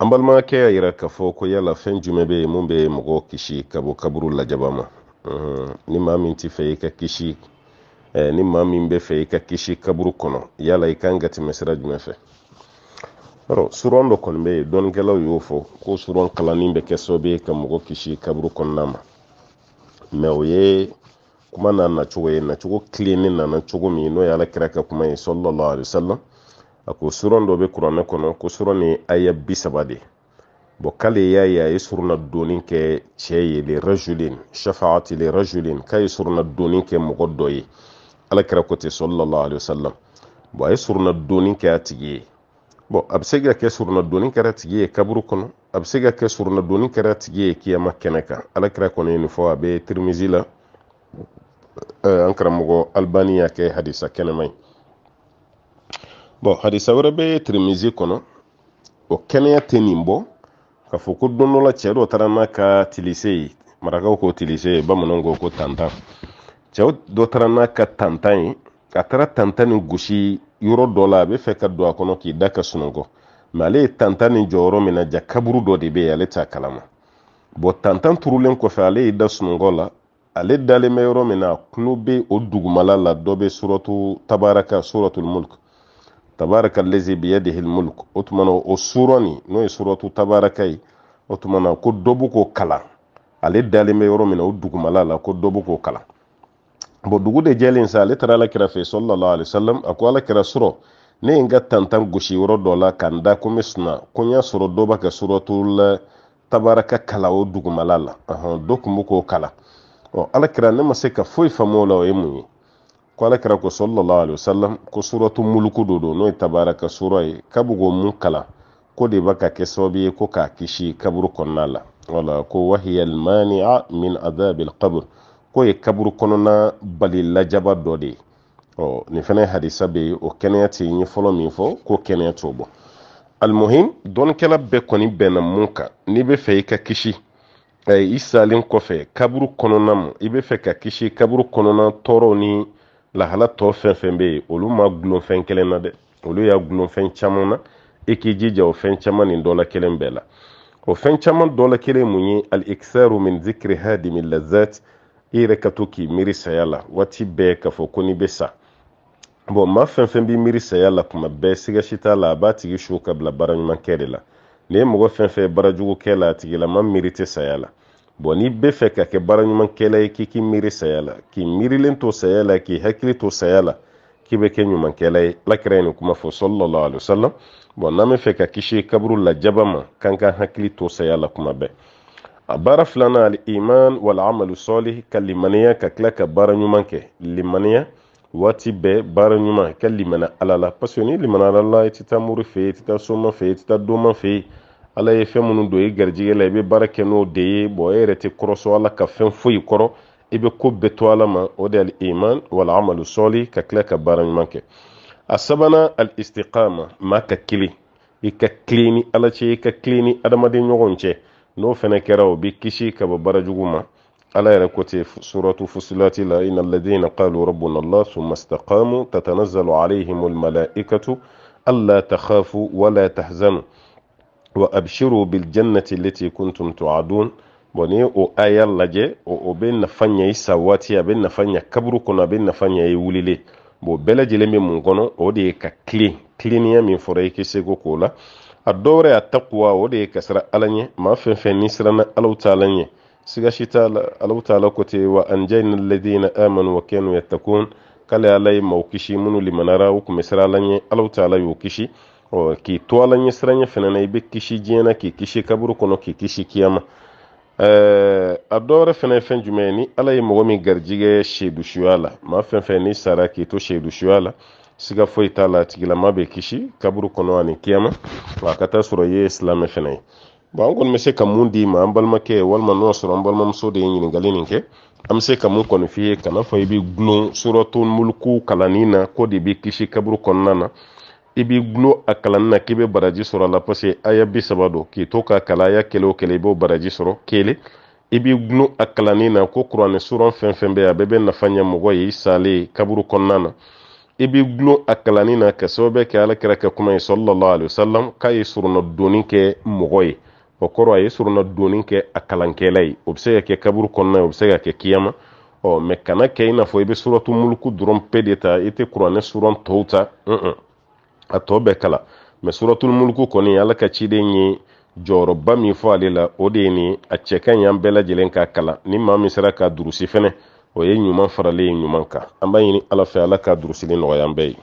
an balimakɛ y'a yira k'a fɔ ko yala fɛn jumɛn bɛ yen mun bɛ mɔgɔ kisi ka bɔ kaburu lajaba ma mhm. ni maa min tɛ fɛ i ka kisi eh, ni maa min bɛ fɛ i ka kisi kaburu kɔnɔ yala i kan ka tɛmɛ sira jumɛn fɛ yɔrɔ suron dɔ kɔni bɛ yen dɔnnikɛlaw y'o fɔ ko suron kalanni bɛ kɛ sababu ye ka mɔgɔ kisi kaburu kɔnɔna ma mɛ o ye kuma n'a nacogo ye nacogo tilenni nana cogo min n'o ye ala kira ka kuma ye sɔlɔlɔ alisalam a ko suran dɔ bɛ kuranɛ kɔnɔ ko suran ni aya bi saba de bɔn k'ale y'a ye a ye surunna doni kɛ cɛ ye le rajulen shafaati le rajulen k'a ye surunna doni kɛ mɔgɔ dɔ ye alakira ko ten sɔlɔlɔ alayhi wa bɔn a ye surunna doni kɛ a tigi ye bɔn a bɛ se ka kɛ surunna doni kɛra tigi ye kaburu kɔnɔ a bɛ se ka kɛ surunna doni kɛra tigi ye kiyama kɛnɛ kan alakira kɔni ye nin fɔ a bɛ tirimizi la an karamɔgɔ alibani y'a kɛ hadisa kɛnɛma ye bɔn hadisa wɛrɛ bɛ tirimizi kɔnɔ o kɛnɛya tɛ nin bɔ k'a fɔ ko don dɔ la cɛ dɔ taara n'a ka tilise ye marakaw ko tilise ye bamananw ko ko tantan cɛ dɔ taara n'a ka tantan ye a taara tantan ni gosi yɔrɔ dɔ la a bɛ fɛ ka don a kɔnɔ k'i da ka sunɔgɔ mɛ ale ye tantan ni jɔyɔrɔ min na ja kaburu dɔ de bɛ yen ale t'a kalama bɔn tantan turulen kɔfɛ ale y'i da sunɔgɔ la ale dalen bɛ yɔrɔ min na a tulo bɛ o dugumala la dɔ bɛ suratu tabaraka suratul mulk tabaraka lezi biyadihi lmulk o tumana o surɔni n'o ye surɔtu tabaraka ye o tumana ko dɔ bu k'o kalan ale dalen bɛ yɔrɔ min na o dugumala la ko dɔ bu k'o kalan bon dugu de jɛlen sa ale taara alakira fɛ sallallahu alaihi wasallam a ko alakira surɔ ne ye n ka tantan gosi yɔrɔ dɔ la ka n da ko alakira ko sallallahu alaihi wasallam ko suratu muluku do do n'o tabaraka sura ye ka mun kalan ko de ba ka kɛ ko k'a kisi kaburu kɔnɔna wala ko wahiya almani'a min adhabi alqabr ko ye kaburu kɔnɔna bali lajaba dɔ de ye ɔ nin hadisa bɛ o kɛnɛya tɛ n ye fɔlɔ ko kɛnɛya t'o almuhim dɔnnikɛla bɛɛ kɔni bɛnna mun kan n'i bɛ fɛ i ka kisi e, i salen kɔfɛ kaburu kɔnɔna ma i bɛ ka kisi kaburu kɔnɔna tɔɔrɔw ni lahala tɔ fɛn fɛn bɛ yen olu ma gulon fɛn kelen na dɛ olu y'a gulon fɛn caman na e k'i jija o fɛn caman nin dɔ la kelen bɛɛ la o fɛn caman dɔ la kelen mun ye al-iksaru min zikri hadimi lazat i yɛrɛ ka to k'i miiri saya la waati bɛɛ k'a fɔ ko n'i bɛ sa bɔn maa fɛn fɛn b'i miiri saya la kuma bɛɛ sigasi t'a la a b'a tigi su ka bila baara ɲuman kɛ de la nin ye mɔgɔ fɛn fɛn ye baara jugu kɛ la a tigi la ma miiri tɛ saya la bɔn n'i bɛ fɛ ka kɛ baara ye k'i k'i miiri saya la k'i miirilen to saya la k'i hakili to saya la k'i bɛ kɛ ɲumankɛla ye alakira ye nin kuma fɔ sɔlɔlɔ alisalam bɔn n'an bɛ fɛ ka kisi kaburu lajaba ma k'an ka hakili to saya la kuma bɛɛ a baara filanan ali iman wala amalu sɔli ka limaniya ka tila ka baara kɛ limaniya waati bɛɛ baara ka limana ala la paseke ni limana ala la i tɛ taa mori fɛ yen i tɛ taa soma fɛ yen i tɛ taa doma fɛ yen ala ye fɛn minnu don i garijɛgɛ la i bɛ baara kɛ n'o de ye bɔn e yɛrɛ tɛ kɔrɔsɔ ala ka fɛn foyi kɔrɔ i bɛ ko bɛɛ to ala ma o de aliman wala amalu sɔli ka tila ka baara ɲuman kɛ a sabanan alistiqama maa ka kelen i ka kilen ni ala cɛ i ka kilen ni adamaden ɲɔgɔn cɛ n'o fɛnɛ kɛra o b'i kisi ka bɔ baara jugu ma ala yɛrɛ ko te suratu fusilati la ina alladina qalu rabbuna allah summa istaqamu tatanazzalu alayhim almalaikatu alla takhafu wala tahzanu wa abshiru bil jannati allati kuntum tuadun boni o aya lajɛ o bɛ nafa ɲɛ i sa waati a bɛ nafa ɲɛ kaburu kɔnɔ a bɛ nafa ɲɛ i wulile bon bɛɛ lajɛlen bɛ mun kɔnɔ o de ye ka kilen kilennenya min fɔra i k'i seko k'o la a dɔwɛrɛ a takuwa o de ye ka siran ala ɲɛ maa fɛn fɛn y'u kisi k'i to ala ɲɛsiranya fɛnɛ na i be kisi diɲɛna k'i kisi kaburu kɔnɔ k'i kisi kiyama a dɔ wɛrɛ fɛnɛ ye fɛn jumɛn ni ala ye mɔgɔ min garijigɛ sedusuya la ma fɛn fɛn n'i sara k'i to sedusuya la siga foyi t'a la tigilama be kisi kaburu kɔnɔ ani kiyama wa a ka taa sɔrɔ i ye silamɛ fɛnɛ ye bon an kɔni be se ka mun di ma an balimakɛ walima n'o sɔrɔ an balimamuso de ye ɲiningali nin kɛ an be se ka mun kɔni f'i ye kana fɔ i be gulon suratol muluku kalannin na ko de be kisi kaburu kɔnɔna na i b'i gulo a kalanni na k'i bɛ baraji sɔrɔ a la paseke aya bi saba don k'i to k'a kalan aya o kelen i b'o baraji sɔrɔ kelen i b'i gulo a kalanni na ko kuranɛ suran fɛn fɛn bɛ a bɛɛ bɛ nafa ɲɛ mɔgɔ ye i salen kaburu kɔnɔna na i b'i gulo a kalanni na ka sababu kɛ ala kɛra ka kuma ye sɔlɔlɔ alisalam k'a ye surunna donni kɛ mɔgɔ ye o kɔrɔ a ye surunna donni kɛ a kalankɛla ye o bɛ se ka kɛ kaburu kɔnɔna ye o bɛ se ka kɛ kiyama ɔ mɛ kana kɛ i n'a fɔ i bɛ suratu muluku dɔrɔn pe de ta i tɛ kuranɛ suran tɔw ta a tɔ bɛɛ kala mɛ suratul mulku kɔni ala ka ciden ye jɔrɔba min fɔ ale la o de ye ni a cɛ ka ɲi an bɛɛ lajɛlen ka kalan ni maa min sera ka durusi fɛnɛ o ye ɲuman faralen ye ɲuman kan an b'a ɲini ala fɛ ala ka durusili nɔgɔya an bɛɛ ye